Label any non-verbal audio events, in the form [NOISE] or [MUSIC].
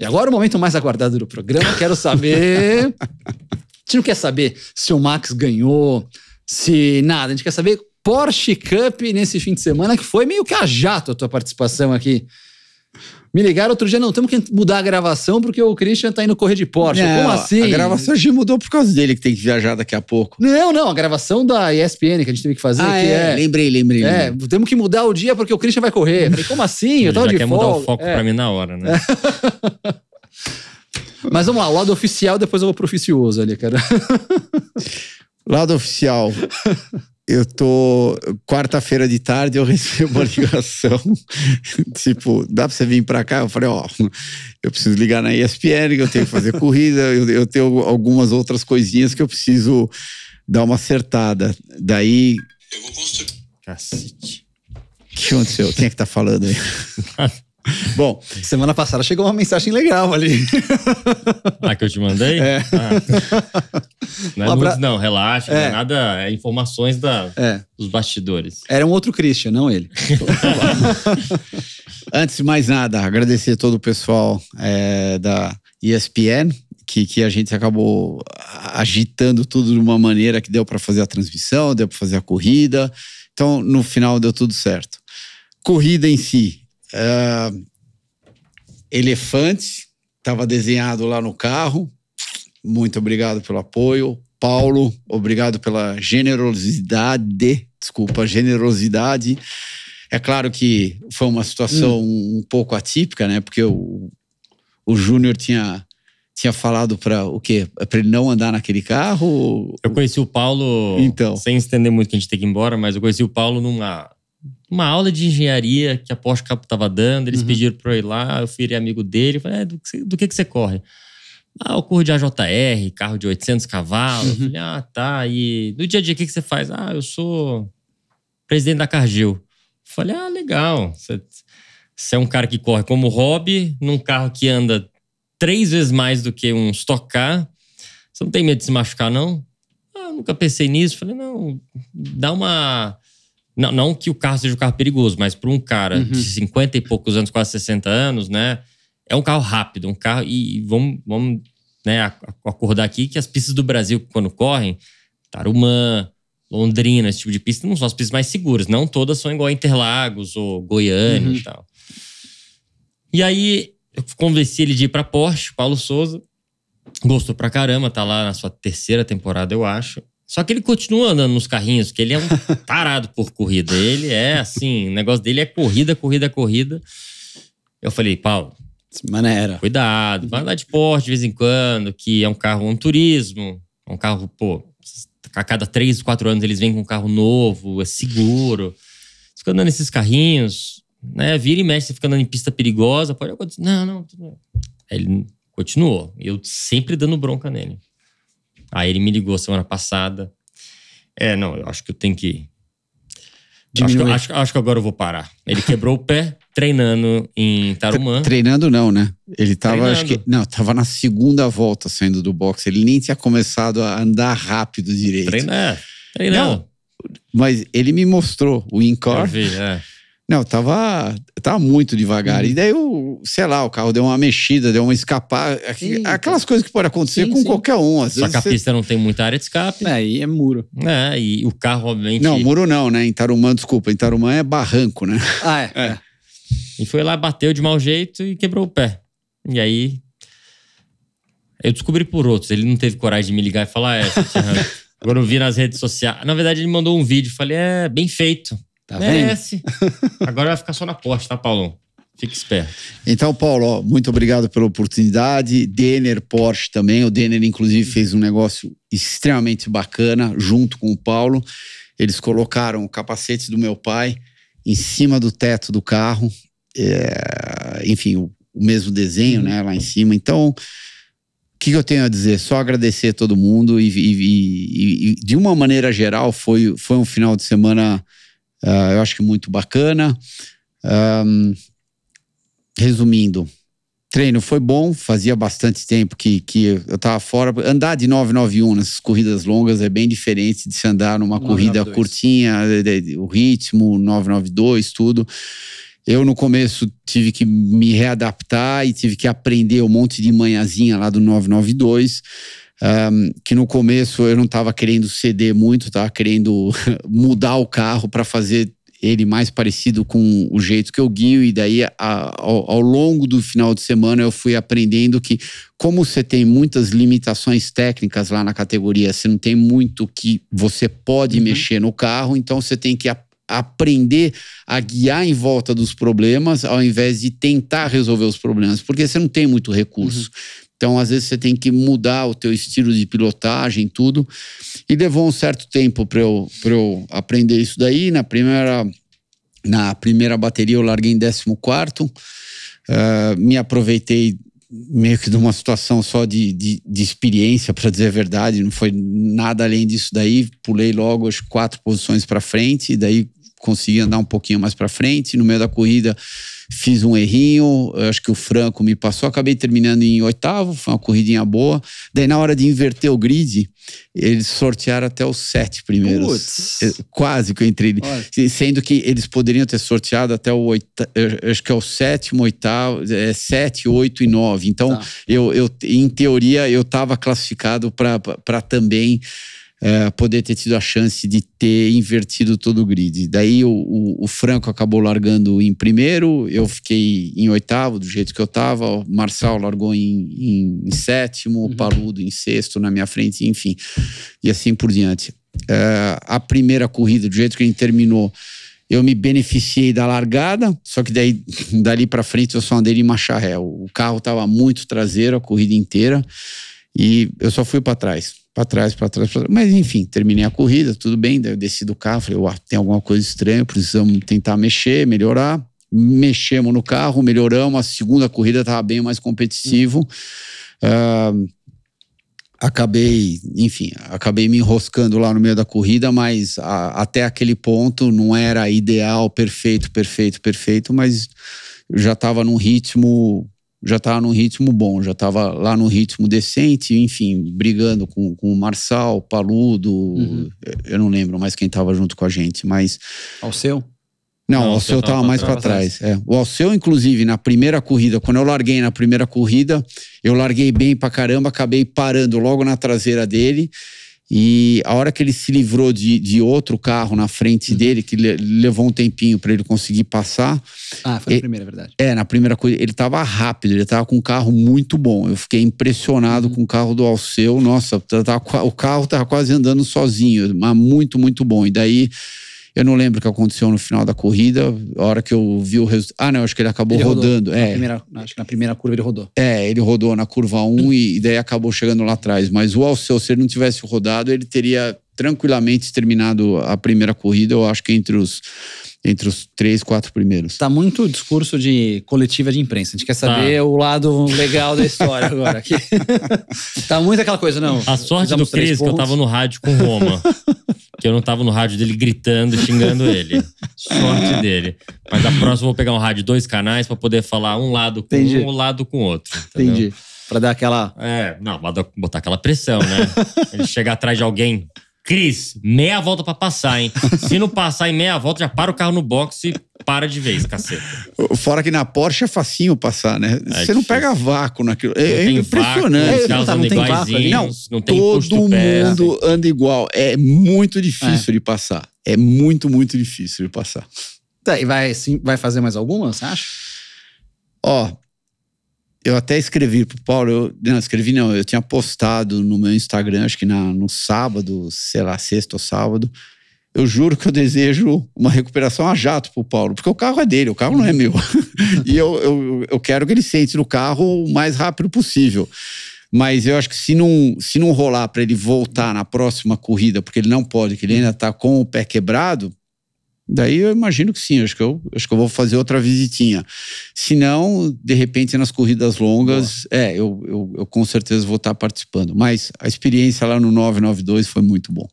E agora é o momento mais aguardado do programa, quero saber. [LAUGHS] a gente não quer saber se o Max ganhou, se nada, a gente quer saber Porsche Cup nesse fim de semana, que foi meio que a jato a tua participação aqui me ligaram outro dia, não, temos que mudar a gravação porque o Christian tá indo correr de Porsche. Não, Como assim? A gravação já mudou por causa dele que tem que viajar daqui a pouco. Não, não, a gravação da ESPN que a gente teve que fazer. Ah, que é, é, lembrei, lembrei. É, lembrei. temos que mudar o dia porque o Christian vai correr. falei, Como assim? Eu tava já de quer mudar o foco é. pra mim na hora, né? [LAUGHS] Mas vamos lá, o lado oficial, depois eu vou pro oficioso ali, cara. lado oficial. [LAUGHS] eu tô. Quarta-feira de tarde eu [LAUGHS] recebo uma ligação. tipo, dá pra você vir pra cá? Eu falei, ó, oh, eu preciso ligar na ESPN, eu tenho que fazer corrida, eu, eu tenho algumas outras coisinhas que eu preciso dar uma acertada. Daí. Eu vou construir. Cacete. O que aconteceu? Quem é que tá falando aí? [LAUGHS] Bom, semana passada chegou uma mensagem legal ali. Ah, que eu te mandei? É. Ah. [LAUGHS] Não, é um não, relaxa, é. não é nada, é informações da, é. dos bastidores. Era um outro Christian, não ele. [LAUGHS] Antes de mais nada, agradecer todo o pessoal é, da ESPN, que, que a gente acabou agitando tudo de uma maneira que deu para fazer a transmissão, deu para fazer a corrida. Então, no final, deu tudo certo. Corrida em si. Uh, Elefante, estava desenhado lá no carro. Muito obrigado pelo apoio. Paulo, obrigado pela generosidade. Desculpa, generosidade. É claro que foi uma situação hum. um pouco atípica, né? Porque o, o Júnior tinha, tinha falado para o quê? É para ele não andar naquele carro? Eu conheci o Paulo, então. sem estender muito que a gente tem que ir embora, mas eu conheci o Paulo numa, uma aula de engenharia que a Porsche Capo estava dando. Eles uhum. pediram para eu ir lá, eu fui amigo dele. Falei, é, do, que, do que, que você corre? Ah, eu corro de AJR, carro de 800 cavalos. Uhum. Falei, ah, tá. E no dia a dia, o que, que você faz? Ah, eu sou presidente da Cargill. Falei, ah, legal. Você, você é um cara que corre como hobby, num carro que anda três vezes mais do que um Stock Car. Você não tem medo de se machucar, não? Ah, nunca pensei nisso. Falei, não, dá uma não, não que o carro seja um carro perigoso, mas para um cara uhum. de 50 e poucos anos, quase 60 anos, né? É um carro rápido, um carro. E, e vamos, vamos né, acordar aqui que as pistas do Brasil, quando correm, Tarumã, Londrina, esse tipo de pista, não são as pistas mais seguras. Não todas são igual a Interlagos ou Goiânia uhum. e tal. E aí eu convenci ele de ir para Porsche, Paulo Souza. Gostou pra caramba, tá lá na sua terceira temporada, eu acho. Só que ele continua andando nos carrinhos, que ele é um [LAUGHS] tarado por corrida. Ele é assim, o negócio dele é corrida, corrida, corrida. Eu falei, Paulo, maneira. Cuidado, vai andar de Porsche de vez em quando, que é um carro um turismo, é um carro, pô, a cada três, quatro anos eles vêm com um carro novo, é seguro. fica andando nesses carrinhos, né? Vira e mexe, você fica andando em pista perigosa, pode acontecer. Não, não, Ele continuou. Eu sempre dando bronca nele. Aí ele me ligou semana passada. É, não, eu acho que eu tenho que. Acho que, acho, acho que agora eu vou parar. Ele quebrou o pé treinando em Tarumã. Treinando não, né? Ele tava, treinando. acho que. Não, tava na segunda volta saindo do boxe. Ele nem tinha começado a andar rápido direito. Treinar, é, treinando. Não, mas ele me mostrou o Incor. Eu vi, é. Não, tava, tava muito devagar. Uhum. E daí, eu, sei lá, o carro deu uma mexida, deu uma escapada. Aquelas então. coisas que pode acontecer sim, com sim. qualquer um. Às Só que a você... pista não tem muita área de escape. É, e é muro. É, e o carro, obviamente. Não, muro não, né? Em Tarumã, desculpa. Em Tarumã é barranco, né? Ah, é. é. é. E foi lá, bateu de mau jeito e quebrou o pé. E aí. Eu descobri por outros. Ele não teve coragem de me ligar e falar, ah, é, [LAUGHS] Agora eu vi nas redes sociais. Na verdade, ele mandou um vídeo. Falei, é, bem feito. Tá Merece. Vendo? [LAUGHS] Agora vai ficar só na porta, tá, Paulão? Fique esperto. Então, Paulo, ó, muito obrigado pela oportunidade. Denner Porsche também. O Denner, inclusive, fez um negócio extremamente bacana junto com o Paulo. Eles colocaram o capacete do meu pai em cima do teto do carro. É, enfim, o, o, mesmo desenho, né? Lá em cima. Então, o que, eu tenho a dizer? Só agradecer a todo mundo e, e, e, e de uma maneira geral, foi, foi um final de semana ah, eu acho que muito bacana. Um, resumindo, treino foi bom, fazia bastante tempo que, que eu estava fora. Andar de 991 nessas corridas longas é bem diferente de se andar numa corrida curtinha, o ritmo, 992, tudo. Eu, no começo, tive que me readaptar e tive que aprender um monte de manhãzinha lá do 992 um, que no começo eu não estava querendo ceder muito, estava querendo [LAUGHS] mudar o carro para fazer ele mais parecido com o jeito que eu guio, e daí a, ao, ao, longo do final de semana eu fui aprendendo que, como você tem muitas limitações técnicas lá na categoria, você não tem muito que você pode uhum. mexer no carro, então você tem que aprender a guiar em volta dos problemas ao invés de tentar resolver os problemas, porque você não tem muito recurso. Uhum. Então, às vezes, você tem que mudar o teu estilo de pilotagem, tudo. E levou um certo tempo para eu, eu aprender isso daí. Na primeira, na primeira bateria, eu larguei em 14. Uh, ah, me aproveitei meio que de uma situação só de, de, de experiência, para dizer a verdade. Não foi nada além disso daí. Pulei logo as quatro posições para frente. E daí consegui andar um pouquinho mais para frente. No meio da corrida fiz um errinho, acho que o Franco me passou, acabei terminando em oitavo, foi uma corridinha boa. Daí na hora de inverter o grid, eles sortearam até os sete primeiros. Putz. Quase que eu entrei. Olha. Sendo que eles poderiam ter sorteado até o oitavo, acho que é o sétimo, oitavo, é, sete, oito e nove. Então, tá. eu, eu, em teoria, eu estava classificado para também é, poder ter tido a chance de ter invertido todo o grid. Daí o, o, o, Franco acabou largando em primeiro, eu fiquei em oitavo, do jeito que eu tava, o Marçal largou em, em, em sétimo, o uhum. Paludo em sexto na minha frente, enfim, e assim por diante. É, a primeira corrida, do jeito que a gente terminou, eu me beneficiei da largada, só que daí [LAUGHS] dali para frente eu só andei em macharré. O carro estava muito traseiro a corrida inteira e eu só fui para trás para trás, para trás, para trás. Mas enfim, terminei a corrida, tudo bem. Daí eu desci do carro, falei, uau, tem alguma coisa estranha, precisamos tentar mexer, melhorar. Mexemos no carro, melhoramos. A segunda corrida estava bem mais competitivo. Uhum. Uh, acabei, enfim, acabei me enroscando lá no meio da corrida, mas a, até aquele ponto não era ideal, perfeito, perfeito, perfeito, mas já estava num ritmo já estava num ritmo bom, já estava lá num ritmo decente, enfim, brigando com, com o Marçal, Paludo, uhum. Eh, eu não lembro mais quem estava junto com a gente, mas. Ao seu? Não, não, o Alceu estava mais para trás. trás. É. O Alceu, inclusive, na primeira corrida, quando eu larguei na primeira corrida, eu larguei bem para caramba, acabei parando logo na traseira dele. E a hora que ele se livrou de, de outro carro na frente uhum. dele, que le, levou um tempinho para ele conseguir passar. Ah, foi na primeira, é verdade. É, na primeira coisa. Ele estava rápido, ele estava com um carro muito bom. Eu fiquei impressionado uhum. com o carro do Alceu. Nossa, tava, tá, tá, o carro estava quase andando sozinho, mas muito, muito bom. E daí eu não lembro o que aconteceu no final da corrida, a hora que eu vi o resultado. Ah, não, acho que ele acabou ele rodando. É. Primeira, acho que na primeira curva ele rodou. É, ele rodou na curva 1 e, e daí acabou chegando lá atrás. Mas o Alceu, se ele não tivesse rodado, ele teria tranquilamente terminado a primeira corrida, eu acho que entre os entre os três, quatro primeiros. Tá muito discurso de coletiva de imprensa. A gente quer saber ah. o lado legal da história agora. Aqui. [LAUGHS] tá muito aquela coisa, não. A sorte do Cris que eu tava no rádio com o Roma. [LAUGHS] que eu não tava no rádio dele gritando, xingando ele. Sorte dele. Mas a próxima eu vou pegar um rádio dois canais para poder falar um lado com Entendi. um, um lado com outro. Entendeu? Entendi. Pra dar aquela. É, não, botar aquela pressão, né? [LAUGHS] Ele chegar atrás de alguém Cris, meia volta para passar, hein? Se não passar em meia volta, já para o carro no box e para de vez, cacete. Fora que na Porsche é facinho passar, né? É você não pega vácuo naquilo. É, é impressionante. Vácuo, não, não tem vácuo ali. Não, não tem todo mundo pé, anda igual. É muito difícil é. de passar. É muito, muito difícil de passar. Tá, e vai, sim, vai fazer mais alguma, você acha? Ó, eu até escrevi pro Paulo, eu, não, escrevi não, eu tinha postado no meu Instagram, acho que na, no sábado, sei lá, sexta ou sábado, eu juro que eu desejo uma recuperação a jato pro Paulo, porque o carro é dele, o carro não é meu. [LAUGHS] e eu, eu, eu quero que ele sente no carro o mais rápido possível. Mas eu acho que se não, se não rolar para ele voltar na próxima corrida, porque ele não pode, que ele ainda está com o pé quebrado, Daí eu imagino que sim, acho que eu, acho que eu vou fazer outra visitinha. Se não, de repente nas corridas longas, boa. é, eu, eu, eu, com certeza vou estar participando. Mas a experiência lá no 992 foi muito bom.